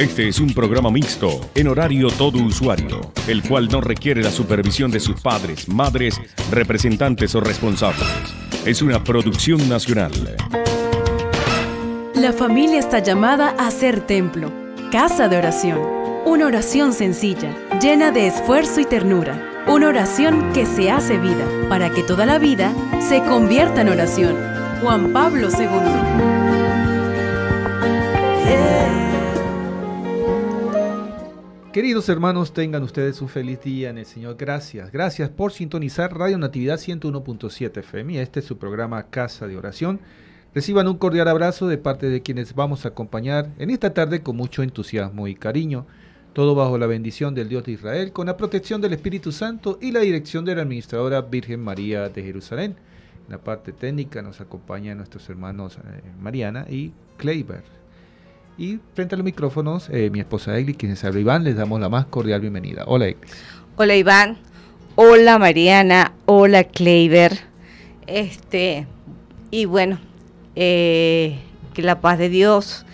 Este es un programa mixto, en horario todo usuario, el cual no requiere la supervisión de sus padres, madres, representantes o responsables. Es una producción nacional. La familia está llamada a ser templo, casa de oración. Una oración sencilla, llena de esfuerzo y ternura. Una oración que se hace vida, para que toda la vida se convierta en oración. Juan Pablo II. Queridos hermanos, tengan ustedes un feliz día en el Señor. Gracias, gracias por sintonizar Radio Natividad 101.7 FM. Este es su programa Casa de Oración. Reciban un cordial abrazo de parte de quienes vamos a acompañar en esta tarde con mucho entusiasmo y cariño. Todo bajo la bendición del Dios de Israel, con la protección del Espíritu Santo y la dirección de la administradora Virgen María de Jerusalén. En la parte técnica nos acompañan nuestros hermanos eh, Mariana y Kleiber. Y frente a los micrófonos, eh, mi esposa Egli, quien se habla Iván, les damos la más cordial bienvenida. Hola Egli. Hola Iván, hola Mariana, hola Kleiber. Este, y bueno, eh, que la paz de Dios,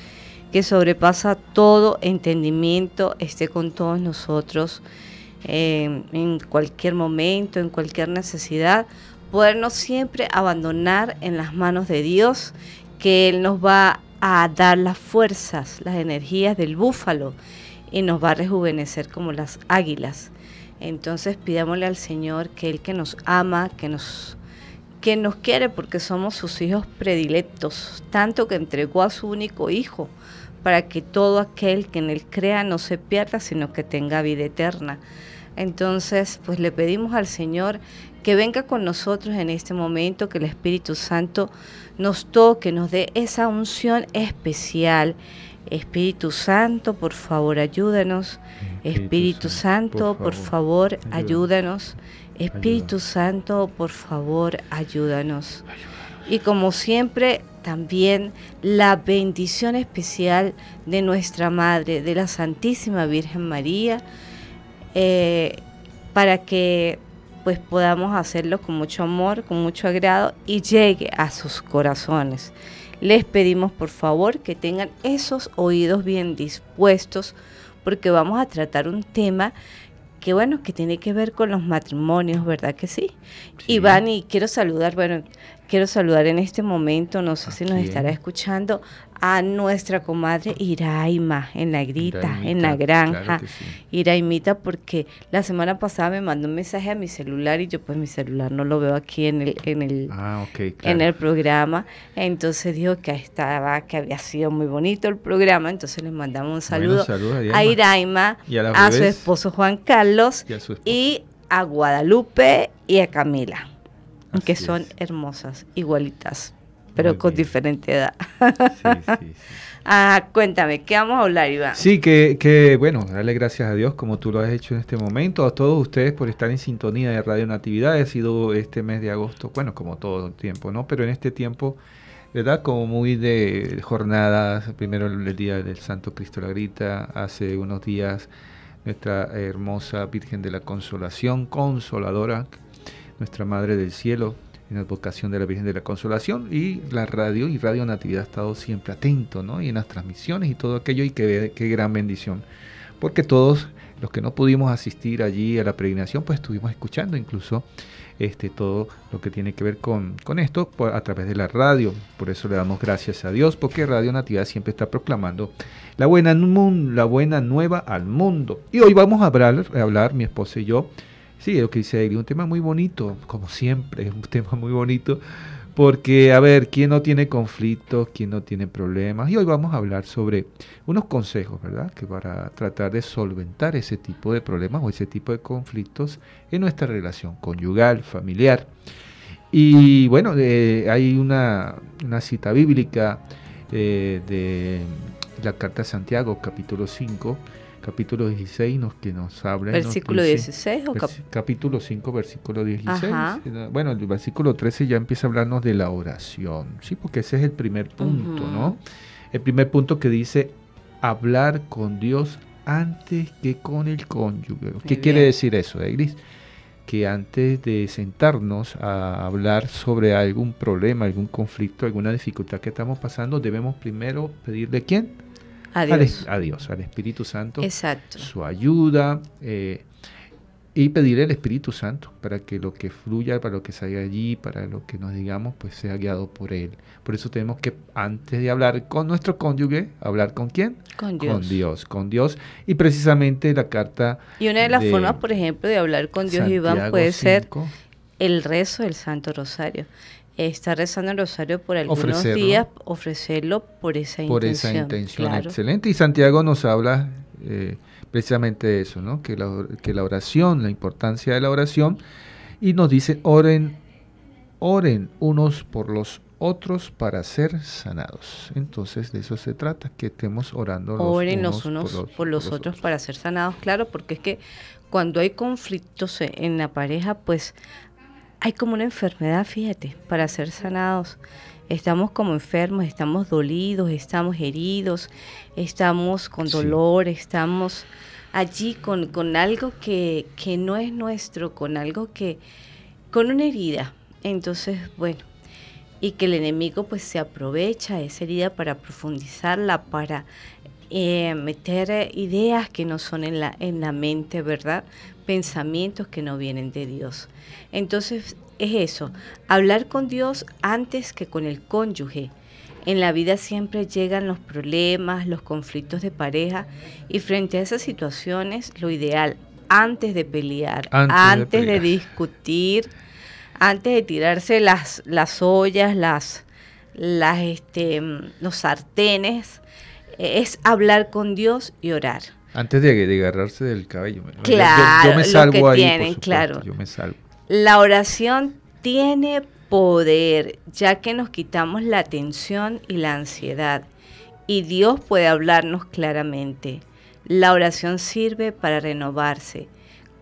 que sobrepasa todo entendimiento, esté con todos nosotros eh, en cualquier momento, en cualquier necesidad, podernos siempre abandonar en las manos de Dios, que Él nos va a a dar las fuerzas, las energías del búfalo y nos va a rejuvenecer como las águilas. Entonces pidámosle al Señor que Él que nos ama, que nos, que nos quiere porque somos sus hijos predilectos, tanto que entregó a su único hijo para que todo aquel que en Él crea no se pierda, sino que tenga vida eterna. Entonces, pues le pedimos al Señor que venga con nosotros en este momento, que el Espíritu Santo nos toque, nos dé esa unción especial. Espíritu Santo, por favor, ayúdanos. Espíritu, Santo, por favor, ayúdanos. Espíritu Santo, por favor, ayúdanos. Y como siempre, también la bendición especial de nuestra Madre, de la Santísima Virgen María, eh, para que pues podamos hacerlo con mucho amor, con mucho agrado y llegue a sus corazones. Les pedimos por favor que tengan esos oídos bien dispuestos porque vamos a tratar un tema que bueno, que tiene que ver con los matrimonios, ¿verdad que sí? Y van y quiero saludar, bueno, Quiero saludar en este momento, no sé si nos estará escuchando, a nuestra comadre Iraima en la grita, en la granja. Iraimita, porque la semana pasada me mandó un mensaje a mi celular y yo pues mi celular no lo veo aquí en el, en el, ah, en el programa. Entonces dijo que estaba, que había sido muy bonito el programa. Entonces le mandamos un saludo a, Iraima, a, su esposo Juan Carlos y a Guadalupe y a Camila que son hermosas, igualitas, pero con diferente edad. Ah, cuéntame, ¿qué vamos a hablar, Iván? Sí, que, que, bueno, darle gracias a Dios como tú lo has hecho en este momento, a todos ustedes por estar en sintonía de Radio Natividad. Ha sido este mes de agosto, bueno, como todo el tiempo, ¿no? Pero en este tiempo... ¿verdad? Como muy de jornadas, primero el día del Santo Cristo la Grita, hace unos días nuestra hermosa Virgen de la Consolación, consoladora, nuestra Madre del Cielo, en advocación de la Virgen de la Consolación y la radio y Radio Natividad ha estado siempre atento, ¿no? Y en las transmisiones y todo aquello y qué, qué gran bendición. Porque todos los que no pudimos asistir allí a la peregrinación, pues estuvimos escuchando incluso este, todo lo que tiene que ver con, esto a través de la radio. Por eso le damos gracias a Dios, porque Radio Natividad siempre está proclamando la buena, la buena nueva al mundo. Y hoy vamos a hablar, a hablar mi esposa y yo, Sí, lo que dice ahí, un tema muy bonito, como siempre, es un tema muy bonito, porque, a ver, ¿quién no tiene conflictos? ¿Quién no tiene problemas? Y hoy vamos a hablar sobre unos consejos, ¿verdad? Que para tratar de solventar ese tipo de problemas o ese tipo de conflictos en nuestra relación conyugal, familiar. Y bueno, eh, hay una, cita bíblica eh, de la Carta de Santiago, capítulo 5, capítulo 16 nos, que nos habla. ¿Versículo 16 o capítulo 5, versículo 16? Bueno, el versículo 13 ya empieza a hablarnos de la oración, ¿sí? Porque ese es el primer punto, ¿no? El primer punto que dice hablar con Dios antes que con el cónyuge. ¿Qué quiere decir eso, Egris? que antes de sentarnos a hablar sobre algún problema, algún conflicto, alguna dificultad que estamos pasando, debemos primero pedirle quién? Adiós. Al, a Dios, al Espíritu Santo, Exacto. su ayuda. Eh, y pedirle al Espíritu Santo para que lo que fluya, para lo que salga allí, para lo que nos digamos, pues sea guiado por Él. Por eso tenemos que, antes de hablar con nuestro cónyuge, hablar con quién? Con Dios. Con Dios, con Dios. Y precisamente la carta... Y una de las formas, por ejemplo, de hablar con Dios, Iván, puede ser el rezo del Santo Rosario estar rezando el rosario por algunos días, ofrecerlo por esa intención. Por esa intención, excelente. Y Santiago nos habla eh, precisamente de eso, ¿no? Que la, que la oración, la importancia de la oración, y nos dice, oren, oren unos por los otros para ser sanados. Entonces de eso se trata, que estemos orando. Oren los unos, por los, otros para ser sanados, claro, porque es que cuando hay conflictos en la pareja, pues hay como una enfermedad, fíjate, para ser sanados. Estamos como enfermos, estamos dolidos, estamos heridos, estamos con dolor, estamos allí con, con algo que, no es nuestro, con algo que, con una herida. Entonces, bueno, y que el enemigo pues se aprovecha esa herida para profundizarla, para eh, meter eh, ideas que no son en la, en la mente, ¿verdad? pensamientos que no vienen de Dios. Entonces es eso, hablar con Dios antes que con el cónyuge. En la vida siempre llegan los problemas, los conflictos de pareja y frente a esas situaciones lo ideal, antes de pelear, antes, de, discutir, antes de tirarse las, las ollas, las, las, este, mm, los sartenes, es hablar con Dios y orar. Antes de, agarrarse del cabello. Claro, yo, me ahí, Yo me La oración tiene poder, ya que nos quitamos la tensión y la ansiedad, y Dios puede hablarnos claramente. La oración sirve para renovarse.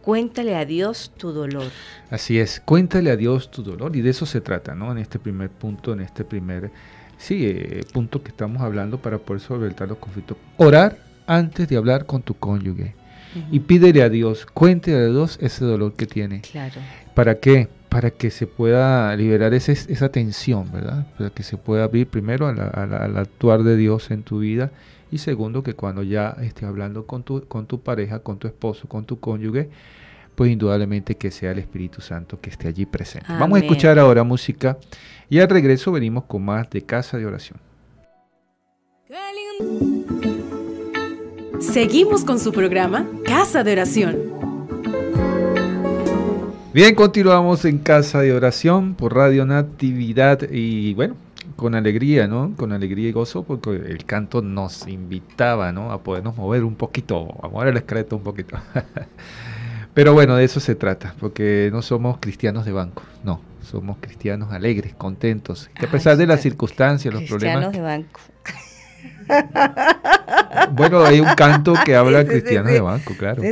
Cuéntale a Dios tu dolor. Así es, cuéntale a Dios tu dolor, y de eso se trata, ¿no? En este primer punto, en este primer sí, eh, punto que estamos hablando para poder solventar los conflictos. Orar antes de hablar con tu cónyuge. Y pídele a Dios, cuente a Dios ese dolor que tiene. Claro. ¿Para qué? Para que se pueda liberar esa tensión, ¿verdad? Para que se pueda abrir primero al, actuar de Dios en tu vida y segundo que cuando ya esté hablando con tu, pareja, con tu esposo, con tu cónyuge, pues indudablemente que sea el Espíritu Santo que esté allí presente. Vamos a escuchar ahora música y al regreso venimos con más de Casa de Oración. Seguimos con su programa Casa de Oración. Bien, continuamos en Casa de Oración por Radio Natividad y bueno, con alegría, ¿no? Con alegría y gozo porque el canto nos invitaba, ¿no? A podernos mover un poquito, a mover el esqueleto un poquito. Pero bueno, de eso se trata, porque no somos cristianos de banco, no, somos cristianos alegres, contentos, que a pesar de las circunstancias, los problemas... Cristianos de banco bueno, hay un canto que habla Cristiano de banco, claro.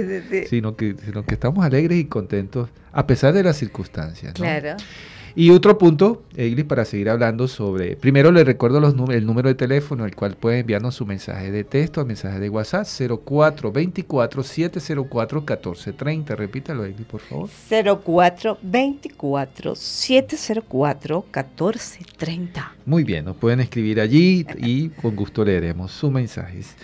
Sino, que, sino que estamos alegres y contentos a pesar de las circunstancias. ¿no? Claro. Y otro punto, Eglis, para seguir hablando sobre, primero le recuerdo los el número de teléfono al cual puede enviarnos su mensaje de texto, mensaje de WhatsApp, 0424-704-1430. Repítalo, Eglis, por favor. 0424-704-1430. Muy bien, nos pueden escribir allí y con gusto leeremos sus mensajes.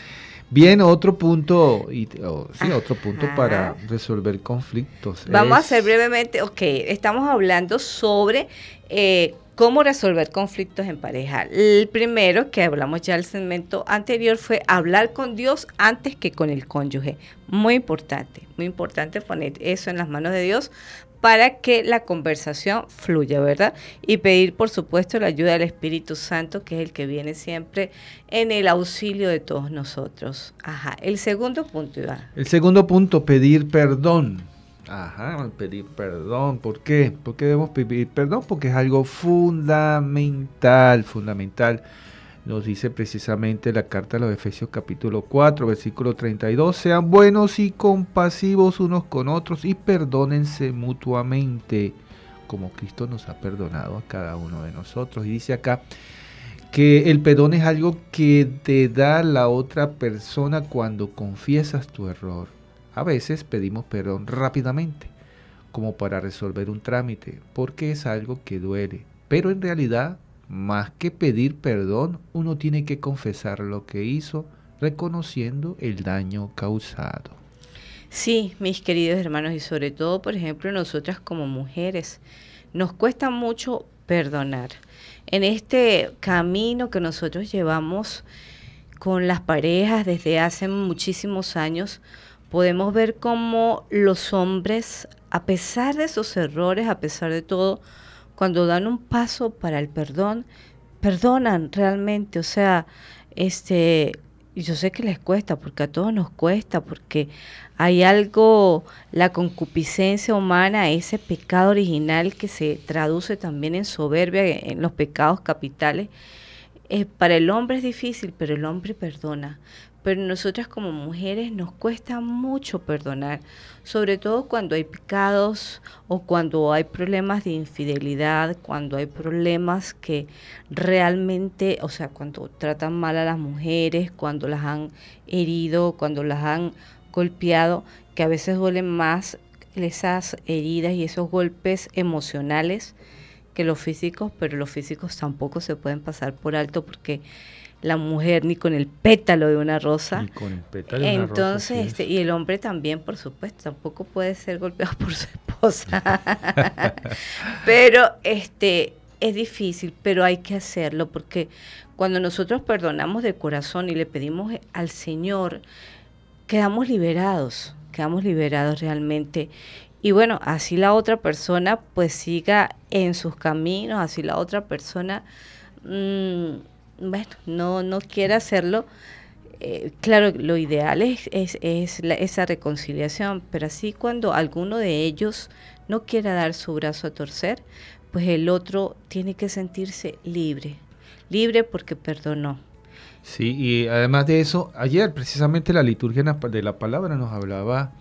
Bien, otro punto, y, oh, ah, otro punto para resolver conflictos. Vamos a hacer brevemente, ok, estamos hablando sobre eh, cómo resolver conflictos en pareja. El primero que hablamos ya el segmento anterior fue hablar con Dios antes que con el cónyuge. Muy importante, muy importante poner eso en las manos de Dios para que la conversación fluya, ¿verdad? Y pedir, por supuesto, la ayuda del Espíritu Santo, que es el que viene siempre en el auxilio de todos nosotros. Ajá. El segundo punto, Iván. El segundo punto, pedir perdón. Ajá, pedir perdón. ¿Por qué? ¿Por qué debemos pedir perdón? Porque es algo fundamental, fundamental nos dice precisamente la carta de los Efesios capítulo 4, versículo 32. Sean buenos y compasivos unos con otros y perdónense mutuamente, como Cristo nos ha perdonado a cada uno de nosotros. Y dice acá que el perdón es algo que te da la otra persona cuando confiesas tu error. A veces pedimos perdón rápidamente, como para resolver un trámite, porque es algo que duele. Pero en realidad más que pedir perdón, uno tiene que confesar lo que hizo, reconociendo el daño causado. Sí, mis queridos hermanos, y sobre todo, por ejemplo, nosotras como mujeres, nos cuesta mucho perdonar. En este camino que nosotros llevamos con las parejas desde hace muchísimos años, podemos ver cómo los hombres, a pesar de sus errores, a pesar de todo, cuando dan un paso para el perdón, perdonan realmente, o sea, este, yo sé que les cuesta, porque a todos nos cuesta, porque hay algo, la concupiscencia humana, ese pecado original que se traduce también en soberbia, en los pecados capitales. Eh, para el hombre es difícil, pero el hombre perdona pero nosotras como mujeres nos cuesta mucho perdonar, sobre todo cuando hay pecados o cuando hay problemas de infidelidad, cuando hay problemas que realmente, o sea, cuando tratan mal a las mujeres, cuando las han herido, cuando las han golpeado, que a veces duelen más esas heridas y esos golpes emocionales que los físicos, pero los físicos tampoco se pueden pasar por alto porque la mujer ni con el pétalo de una rosa. con el pétalo de Entonces, una rosa, este, y el hombre también, por supuesto, tampoco puede ser golpeado por su esposa. pero este es difícil, pero hay que hacerlo porque cuando nosotros perdonamos de corazón y le pedimos al Señor, quedamos liberados, quedamos liberados realmente. Y bueno, así la otra persona pues siga en sus caminos, así la otra persona mm, bueno, no, no quiere hacerlo, eh, claro, lo ideal es, es, esa reconciliación, pero así cuando alguno de ellos no quiera dar su brazo a torcer, pues el otro tiene que sentirse libre, libre porque perdonó. Sí, y además de eso, ayer precisamente la liturgia de la palabra nos hablaba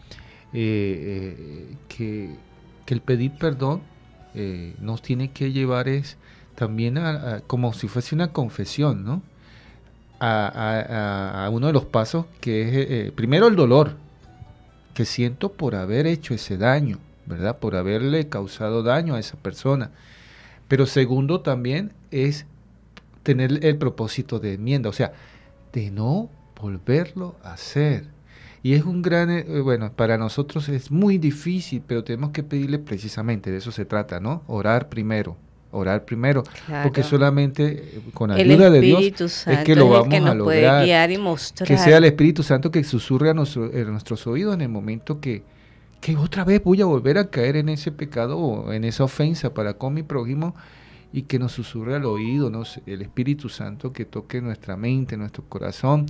eh, eh, que, que, el pedir perdón nos tiene que llevar es también como si fuese una confesión, ¿no? A, uno de los pasos que es, eh, eh, primero el dolor que siento por haber hecho ese daño, ¿verdad? Por haberle causado daño a esa persona. Pero segundo también es tener el propósito de enmienda, o sea, de no volverlo a hacer. Y es un gran, eh, bueno, para nosotros es muy difícil, pero tenemos que pedirle precisamente, de eso se trata, ¿no? Orar primero, orar primero, porque solamente eh, con ayuda de Dios es que lo vamos a lograr. Que sea el Espíritu Santo que susurre a, nuestros oídos en el momento que, que otra vez voy a volver a caer en ese pecado o en esa ofensa para con mi prójimo y que nos susurre al oído, el Espíritu Santo que toque nuestra mente, nuestro corazón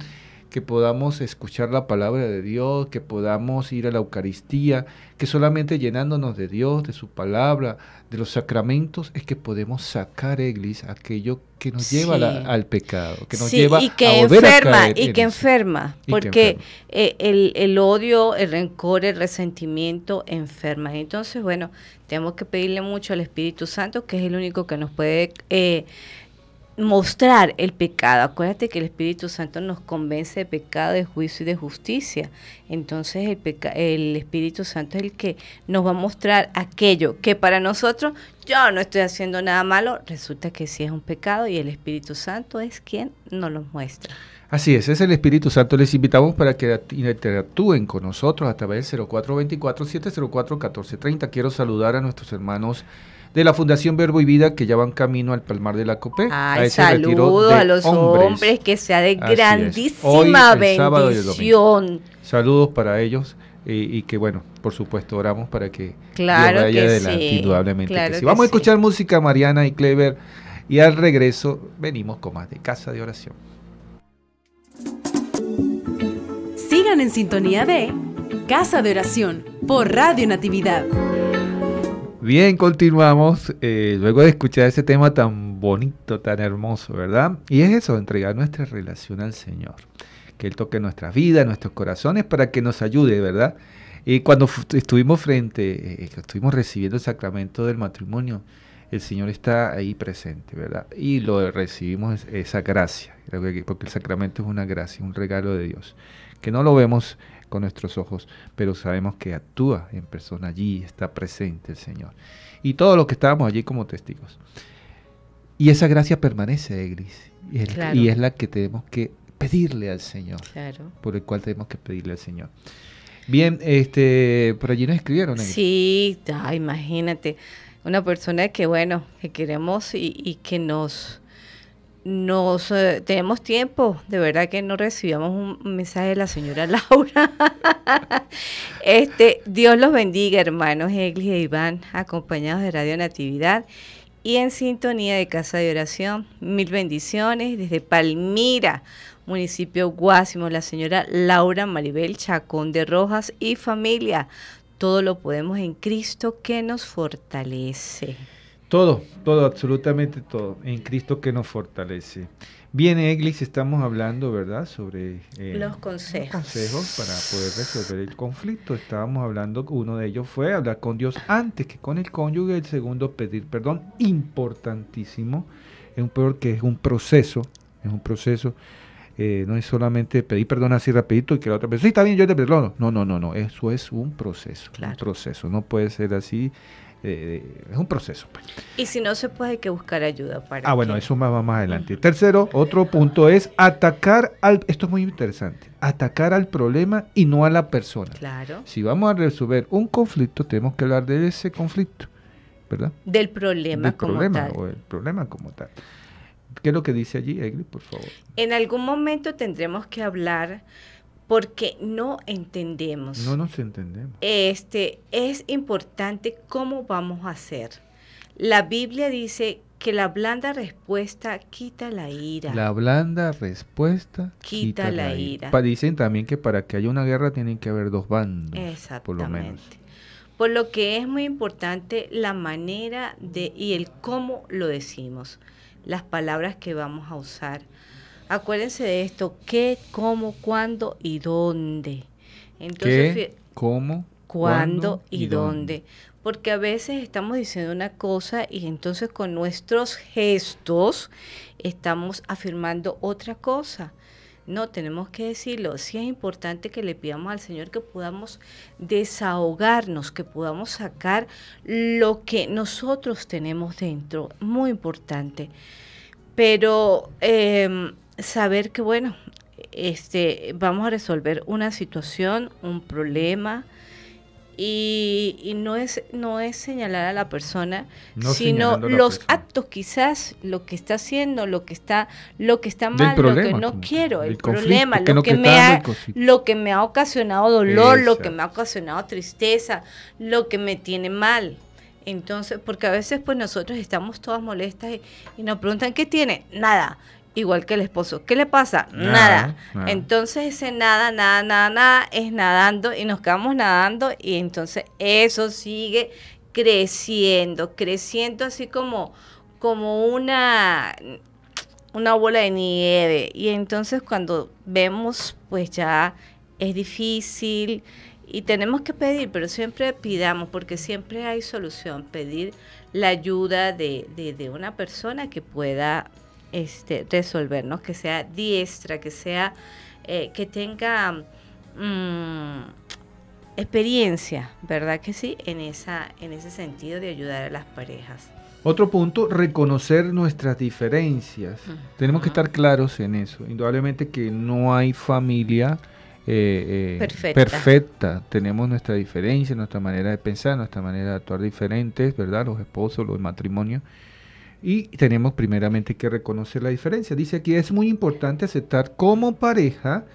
que podamos escuchar la palabra de Dios, que podamos ir a la Eucaristía, que solamente llenándonos de Dios, de su palabra, de los sacramentos, es que podemos sacar, Eglis, aquello que nos lleva al pecado, que nos lleva a enferma, y, que enferma y que enferma, porque el, el, odio, el rencor, el resentimiento enferma. Entonces, bueno, tenemos que pedirle mucho al Espíritu Santo, que es el único que nos puede... Eh, mostrar el pecado. Acuérdate que el Espíritu Santo nos convence de pecado, de juicio y de justicia. Entonces el, el Espíritu Santo es el que nos va a mostrar aquello que para nosotros yo no estoy haciendo nada malo, resulta que sí es un pecado y el Espíritu Santo es quien nos lo muestra. Así es, es el Espíritu Santo. Les invitamos para que interactúen con nosotros a través del 0424-704-1430. Quiero saludar a nuestros hermanos de la Fundación Verbo y Vida que ya van camino al Palmar de la Copé Saludos a los hombres. que sea de grandísima bendición. Saludos para ellos eh, y, que bueno, por supuesto oramos para que claro vaya adelante, indudablemente. Vamos a escuchar música Mariana y Clever y al regreso venimos con más de Casa de Oración. Sigan en sintonía de Casa de Oración por Radio Natividad. Bien, continuamos eh, luego de escuchar ese tema tan bonito, tan hermoso, ¿verdad? Y es eso, entregar nuestra relación al Señor. Que Él toque nuestras vidas, nuestros corazones, para que nos ayude, ¿verdad? Y cuando estuvimos frente, eh, eh, estuvimos recibiendo el sacramento del matrimonio, el Señor está ahí presente, ¿verdad? Y lo recibimos esa gracia, porque el sacramento es una gracia, un regalo de Dios, que no lo vemos con nuestros ojos, pero sabemos que actúa en persona allí, está presente el Señor. Y todos los que estábamos allí como testigos. Y esa gracia permanece, Egris. Eh, y es, la que tenemos que pedirle al Señor, claro. por el cual tenemos que pedirle al Señor. Bien, este, por allí nos escribieron. Eh. Sí, imagínate, una persona que bueno, que queremos y que nos nos eh, tenemos tiempo, de verdad que no recibíamos un mensaje de la señora Laura. este, Dios los bendiga, hermanos Eglis e Iván, acompañados de Radio Natividad y en sintonía de Casa de Oración. Mil bendiciones desde Palmira, municipio Guásimo, la señora Laura Maribel Chacón de Rojas y familia. Todo lo podemos en Cristo que nos fortalece. Todo, todo, absolutamente todo, en Cristo que nos fortalece. Bien, Eglis, estamos hablando, ¿verdad?, sobre eh, los consejos. consejos para poder resolver el conflicto. Estábamos hablando, uno de ellos fue hablar con Dios antes que con el cónyuge, el segundo, pedir perdón, importantísimo. Es un peor es un proceso, es un proceso. Eh, no es solamente pedir perdón así rapidito y que la otra persona, sí, está bien, yo te perdono. No, no, no, no, eso es un proceso, claro. un proceso, no puede ser así es un proceso. Pues. Y si no se puede, hay que buscar ayuda para. Ah, bueno, eso más va más adelante. Tercero, otro punto es atacar al. Esto es muy interesante. Atacar al problema y no a la persona. Claro. Si vamos a resolver un conflicto, tenemos que hablar de ese conflicto, ¿verdad? Del problema Del como problema, tal. O el problema como tal. ¿Qué es lo que dice allí, Egli, por favor? En algún momento tendremos que hablar porque no entendemos. No nos entendemos. Este, es importante cómo vamos a hacer. La Biblia dice que la blanda respuesta quita la ira. La blanda respuesta quita, la, ira. Dicen también que para que haya una guerra tienen que haber dos bandos. Exactamente. Por lo menos. Por lo que es muy importante la manera de y el cómo lo decimos, las palabras que vamos a usar. Acuérdense de esto, qué, cómo, cuándo y dónde. Entonces, ¿Qué, cómo, cuándo, y, dónde? Porque a veces estamos diciendo una cosa y entonces con nuestros gestos estamos afirmando otra cosa. No, tenemos que decirlo. Sí es importante que le pidamos al Señor que podamos desahogarnos, que podamos sacar lo que nosotros tenemos dentro. Muy importante. Pero em, saber que, bueno, este, vamos a resolver una situación, un problema, y, no es no es señalar a la persona sino los actos quizás lo que está haciendo lo que está lo que está mal lo que no quiero el problema lo que, me ha, lo que me ha ocasionado dolor lo que me ha ocasionado tristeza lo que me tiene mal entonces, porque a veces pues nosotros estamos todas molestas y nos preguntan, ¿qué tiene? Nada igual que el esposo. ¿Qué le pasa? Nada. Entonces ese nada, nada, nada, nada es nadando y nos quedamos nadando y entonces eso sigue creciendo, creciendo así como, como una, una bola de nieve. Y entonces cuando vemos, pues ya es difícil y tenemos que pedir, pero siempre pidamos, porque siempre hay solución, pedir la ayuda de, de, de una persona que pueda este, resolvernos, Que sea diestra, que sea, eh, que tenga mm, experiencia, ¿verdad que sí? En, esa, en ese sentido de ayudar a las parejas. Otro punto, reconocer nuestras diferencias. Tenemos que estar claros en eso. Indudablemente que no hay familia eh, eh, perfecta. perfecta. Tenemos nuestra diferencia, nuestra manera de pensar, nuestra manera de actuar diferentes, ¿verdad? Los esposos, los matrimonios. Y tenemos primeramente que reconocer la diferencia. Dice aquí, es muy importante aceptar como pareja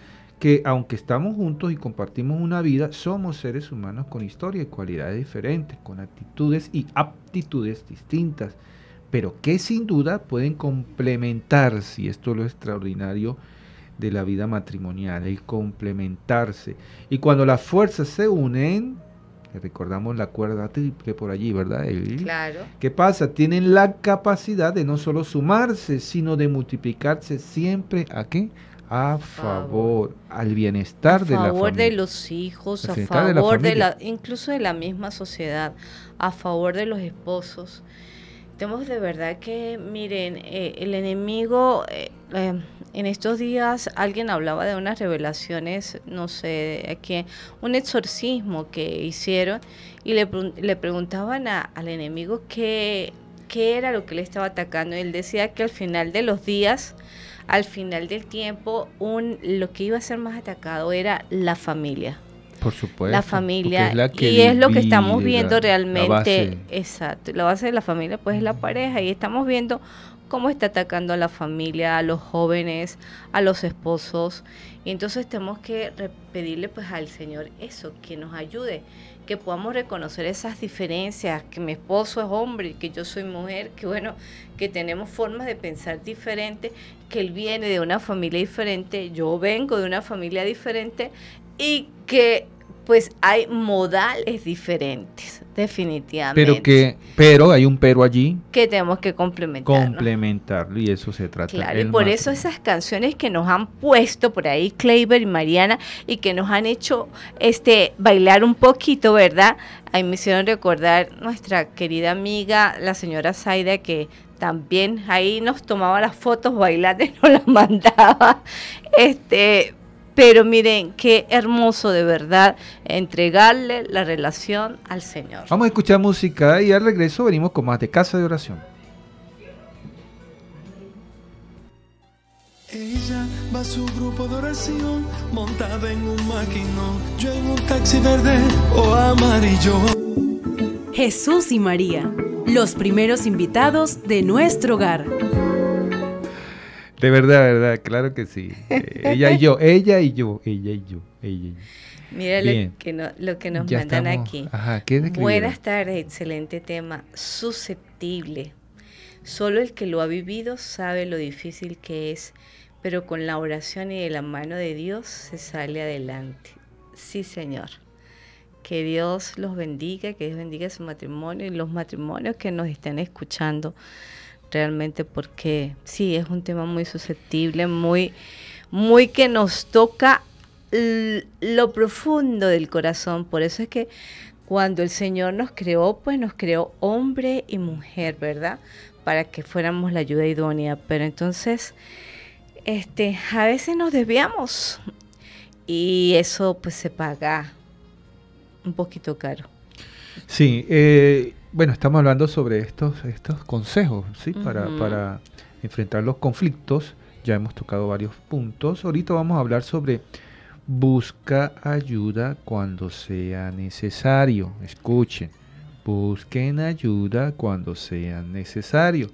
que aunque estamos juntos y compartimos una vida, somos seres humanos con historia y cualidades diferentes, con actitudes y aptitudes distintas, pero que sin duda pueden complementarse, y esto es lo extraordinario de la vida matrimonial, el complementarse. Y cuando las fuerzas se unen, recordamos la cuerda triple por allí, ¿verdad? Claro. ¿Qué pasa? Tienen la capacidad de no solo sumarse, sino de multiplicarse siempre a qué? A favor, al bienestar de la familia. A favor de los hijos, a favor de la, incluso de la misma sociedad, a favor de los esposos. Tenemos de verdad que, miren, eh, el enemigo eh, eh, en estos días alguien hablaba de unas revelaciones, no sé, que un exorcismo que hicieron y le, preguntaban al enemigo qué, era lo que le estaba atacando. Él decía que al final de los días, al final del tiempo, un, lo que iba a ser más atacado era la familia. Por supuesto. La familia. y es lo que estamos viendo realmente. Exacto. La base de la familia pues es la pareja. Y estamos viendo cómo está atacando a la familia, a los jóvenes, a los esposos. Y entonces tenemos que pedirle pues al Señor eso, que nos ayude, que podamos reconocer esas diferencias, que mi esposo es hombre, que yo soy mujer, que bueno, que tenemos formas de pensar diferentes, que él viene de una familia diferente, yo vengo de una familia diferente y que pues hay modales diferentes, definitivamente. Pero que, pero hay un pero allí. Que tenemos que complementar. Complementarlo, y eso se trata. Claro, y por eso esas canciones que nos han puesto por ahí, Kleiber y Mariana, y que nos han hecho este bailar un poquito, ¿verdad? Ahí me hicieron recordar nuestra querida amiga, la señora Zaida, que también ahí nos tomaba las fotos bailando y nos las mandaba. Este, pero miren, qué hermoso de verdad entregarle la relación al Señor. Vamos a escuchar música y al regreso venimos con más de Casa de Oración. Ella va su grupo de oración montada en un un taxi verde o amarillo. Jesús y María, los primeros invitados de nuestro hogar. De verdad, verdad, claro que sí. Eh, ella y yo, ella y yo, ella y yo, ella y yo. Mira lo que, lo que, nos mandan aquí. Ajá, ¿qué Buenas tardes, excelente tema. Susceptible. Solo el que lo ha vivido sabe lo difícil que es, pero con la oración y de la mano de Dios se sale adelante. Sí, Señor. Que Dios los bendiga, que Dios bendiga su matrimonio y los matrimonios que nos están escuchando realmente porque sí, es un tema muy susceptible, muy, muy que nos toca lo profundo del corazón. Por eso es que cuando el Señor nos creó, pues nos creó hombre y mujer, ¿verdad? Para que fuéramos la ayuda idónea. Pero entonces, este, a veces nos desviamos y eso pues se paga un poquito caro. Sí, eh, bueno, estamos hablando sobre estos, estos consejos, ¿sí? para, para enfrentar los conflictos. Ya hemos tocado varios puntos. Ahorita vamos a hablar sobre busca ayuda cuando sea necesario. Escuchen, busquen ayuda cuando sea necesario.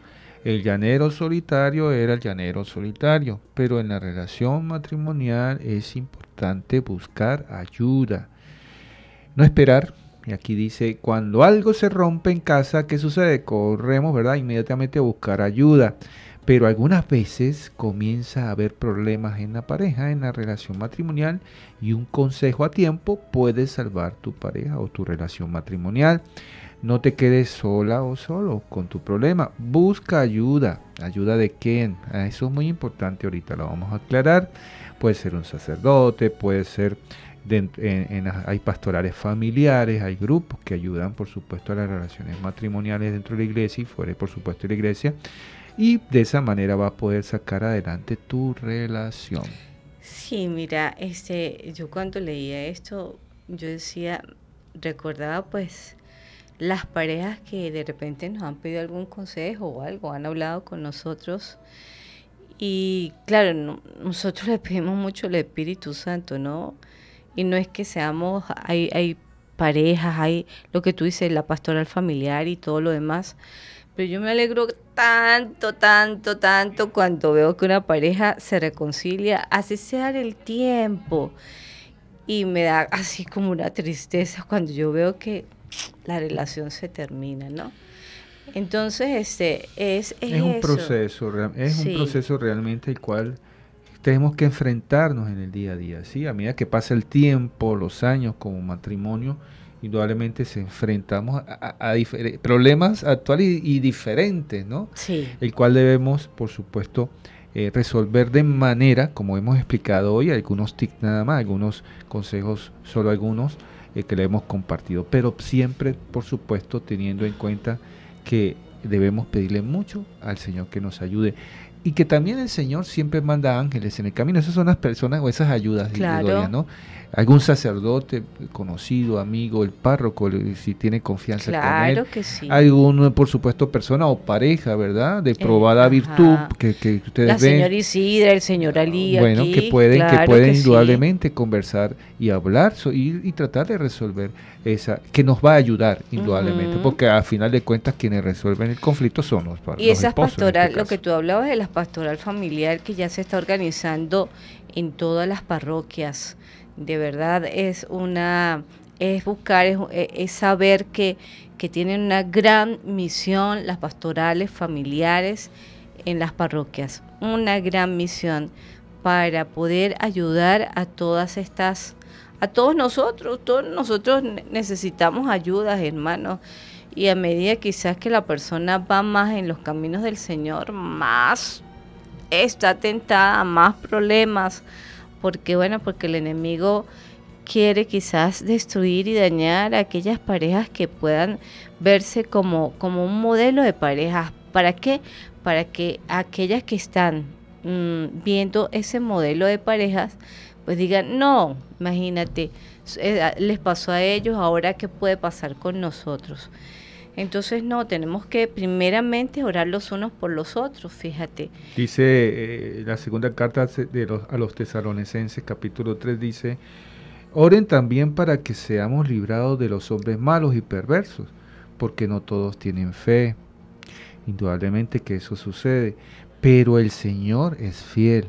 El llanero solitario era el llanero solitario, pero en la relación matrimonial es importante buscar ayuda. No esperar, y aquí dice, cuando algo se rompe en casa, ¿qué sucede? Corremos, ¿verdad? Inmediatamente a buscar ayuda. Pero algunas veces comienza a haber problemas en la pareja, en la relación matrimonial, y un consejo a tiempo puede salvar tu pareja o tu relación matrimonial. No te quedes sola o solo con tu problema. Busca ayuda. ¿Ayuda de quién? Ah, eso es muy importante. Ahorita lo vamos a aclarar. Puede ser un sacerdote, puede ser hay pastorales familiares, hay grupos que ayudan, por supuesto, a las relaciones matrimoniales dentro de la iglesia y fuera, por supuesto, de la iglesia. Y de esa manera vas a poder sacar adelante tu relación. Sí, mira, este, yo cuando leía esto, yo decía, recordaba pues las parejas que de repente nos han pedido algún consejo o algo, han hablado con nosotros. Y claro, nosotros le pedimos mucho el Espíritu Santo, ¿no? Y no es que seamos, hay, hay parejas, hay lo que tú dices, la pastoral familiar y todo lo demás. Pero yo me alegro tanto, tanto, tanto cuando veo que una pareja se reconcilia, así sea el tiempo. Y me da así como una tristeza cuando yo veo que la relación se termina, ¿no? Entonces, este, es, es, un proceso, es un proceso realmente el cual tenemos que enfrentarnos en el día a día. ¿sí? A medida que pasa el tiempo, los años como matrimonio, indudablemente se enfrentamos a, problemas actuales y, diferentes, ¿no? Sí. El cual debemos, por supuesto, eh, resolver de manera, como hemos explicado hoy, algunos tips nada más, algunos consejos, solo algunos eh, que le hemos compartido, pero siempre, por supuesto, teniendo en cuenta que debemos pedirle mucho al Señor que nos ayude y que también el Señor siempre manda ángeles en el camino. Esas son las personas o esas ayudas claro. Gloria, ¿no? algún sacerdote conocido, amigo, el párroco, si tiene confianza con él. que sí. Algún, por supuesto, persona o pareja, ¿verdad? De eh, probada virtud que, ustedes ven. La señora Isidra, el señor ah, Ali. Bueno, que pueden, que pueden indudablemente conversar y hablar y, tratar de resolver esa, que nos va a ayudar indudablemente, porque al final de cuentas quienes resuelven el conflicto son los, Y esas esposos, este pastoral, lo que tú hablabas de las pastoral familiar que ya se está organizando en todas las parroquias de verdad es una es buscar, es, eh, saber que, tienen una gran misión las pastorales familiares en las parroquias, una gran misión para poder ayudar a todas estas, a todos nosotros, todos nosotros necesitamos ayudas, hermanos, y a medida quizás que la persona va más en los caminos del Señor, más está tentada más problemas, porque bueno, porque el enemigo quiere quizás destruir y dañar a aquellas parejas que puedan verse como, un modelo de parejas. ¿Para qué? Para que aquellas que están mm, viendo ese modelo de parejas, pues digan, no, imagínate, eh, les pasó a ellos, ahora qué puede pasar con nosotros. Entonces, no, tenemos que primeramente orar los unos por los otros, fíjate. Dice eh, la segunda carta de a los tesalonicenses, capítulo 3, dice, oren también para que seamos librados de los hombres malos y perversos, porque no todos tienen fe. Indudablemente que eso sucede, pero el Señor es fiel.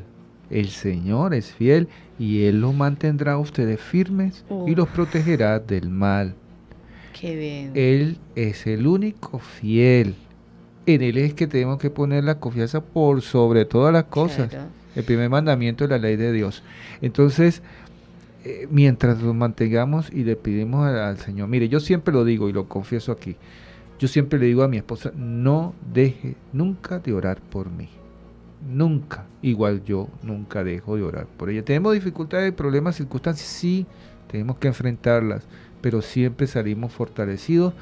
El Señor es fiel y Él los mantendrá ustedes firmes y los protegerá del mal. Él es el único fiel. En Él es que tenemos que poner la confianza por sobre todas las cosas. El primer mandamiento es la ley de Dios. Entonces, eh, mientras nos mantengamos y le pedimos al Señor, mire, yo siempre lo digo y lo confieso aquí, yo siempre le digo a mi esposa, no deje nunca de orar por mí. Nunca. Igual yo nunca dejo de orar por ella. Tenemos dificultades, problemas, circunstancias, sí, tenemos que enfrentarlas pero siempre salimos fortalecidos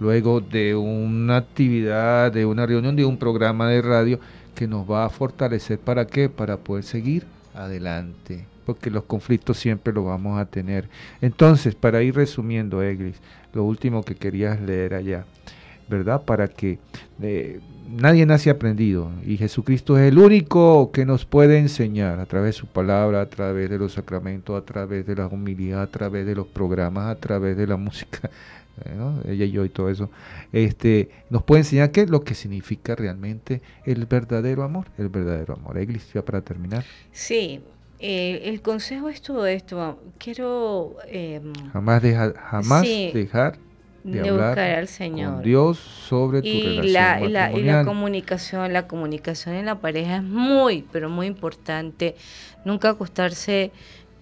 luego de una actividad, de una reunión, de un programa de radio que nos va a fortalecer para qué, para poder seguir adelante, porque los conflictos siempre los vamos a tener. Entonces, para ir resumiendo, Egris, lo último que querías leer allá. ¿verdad? Para que eh, nadie nace aprendido y Jesucristo es el único que nos puede enseñar a través de su palabra, a través de los sacramentos, a través de la humildad, a través de los programas, a través de la música, ella y yo y todo eso, este, nos puede enseñar qué es lo que significa realmente el verdadero amor, el verdadero amor. Iglesia, para terminar. Sí, el consejo es todo esto. Quiero... Em, jamás dejar, jamás dejar de, buscar al Señor. Dios sobre tu y la, Y la, comunicación, la comunicación en la pareja es muy, pero muy importante. Nunca acostarse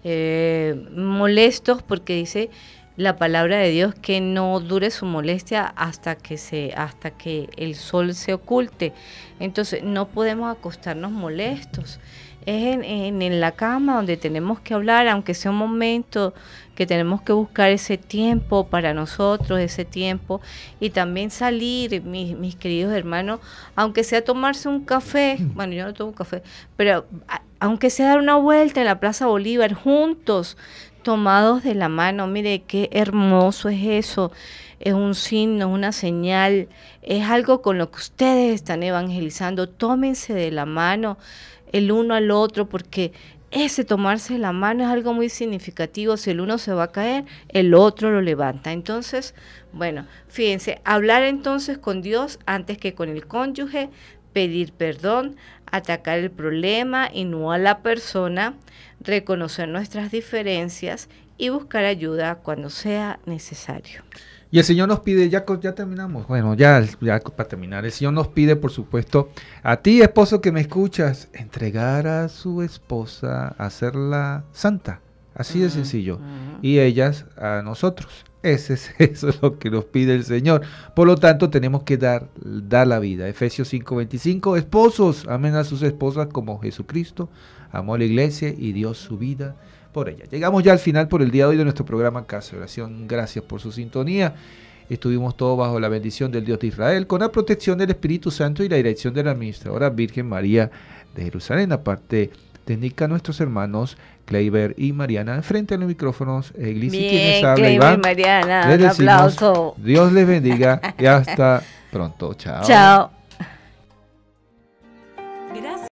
eh, molestos porque dice la palabra de Dios que no dure su molestia hasta que se hasta que el sol se oculte. Entonces, no podemos acostarnos molestos es en, en, la cama donde tenemos que hablar, aunque sea un momento que tenemos que buscar ese tiempo para nosotros, ese tiempo, y también salir, mis, mis queridos hermanos, aunque sea tomarse un café, mm. bueno, yo no tomo café, pero aunque sea dar una vuelta en la Plaza Bolívar, juntos, tomados de la mano, mire qué hermoso es eso, es un signo, una señal, es algo con lo que ustedes están evangelizando, tómense de la mano el uno al otro, porque ese tomarse la mano es algo muy significativo. Si el uno se va a caer, el otro lo levanta. Entonces, bueno, fíjense, hablar entonces con Dios antes que con el cónyuge, pedir perdón, atacar el problema y no a la persona, reconocer nuestras diferencias y buscar ayuda cuando sea necesario. Y el Señor nos pide, ya, ya terminamos, bueno, ya, ya para terminar, el Señor nos pide, por supuesto, a ti, esposo que me escuchas, entregar a su esposa, hacerla santa, así de mm, sencillo, mm. y ellas a nosotros. Ese es, eso es lo que nos pide el Señor. Por lo tanto, tenemos que dar, dar la vida. Efesios 5:25, esposos, amen a sus esposas como Jesucristo, amó a la iglesia y dio su vida por ella. Llegamos ya al final por el día de hoy de nuestro programa Casa de Oración. Gracias por su sintonía. Estuvimos todos bajo la bendición del Dios de Israel, con la protección del Espíritu Santo y la dirección de la administradora Virgen María de Jerusalén. Aparte, técnica nuestros hermanos Kleiber y Mariana. Frente a los micrófonos, Iglesia Bien, quienes y Mariana, les un aplauso. Dios les bendiga y hasta pronto. Chao. Chao.